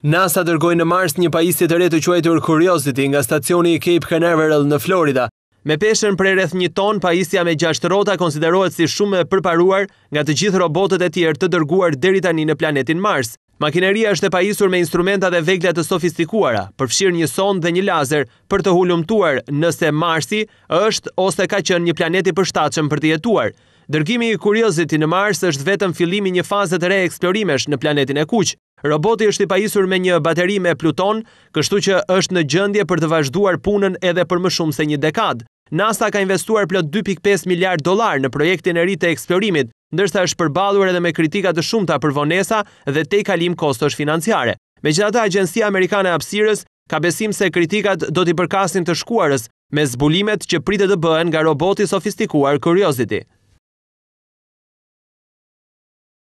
NASA dërgoj në Mars një pajisje të retë quajtur Curiosity nga stacioni i Cape Canaveral në Florida. Me peshen për e rreth një ton, pajisja me 6 rota konsiderohet si shumë e përparuar nga të gjithë robotet e tjerë të dërguar deri tani në planetin Mars. Makineria është e pajisur me instrumenta dhe veglja të sofistikuara, përfshirë një son dhe një lazer për të hullumtuar nëse Marsi është ose ka qënë një planeti për shtachem për të jetuar. Dërgimi i Curiosity në Mars është vetëm fillimi një faze të re eksplorimesh në planetin e kuq. Roboti është i pajisur me një bateri me pluton, kështu që është në gjendje për të vazhduar punën edhe për më shumë se një dekad. NASA ka investuar plot 2.5 miliard dollar në projektin e ri të eksplorimit, ndërsa është përballur edhe me kritika të shumta për vonesa dhe tejkalim kalim kostosh financiare. Megjithatë, Agjencia Amerikane e Hapësirës ka besim se kritikat do t'i përkasin të shkuarës me zbulimet që pritet të bëhen nga roboti sofistikuar Curiosity.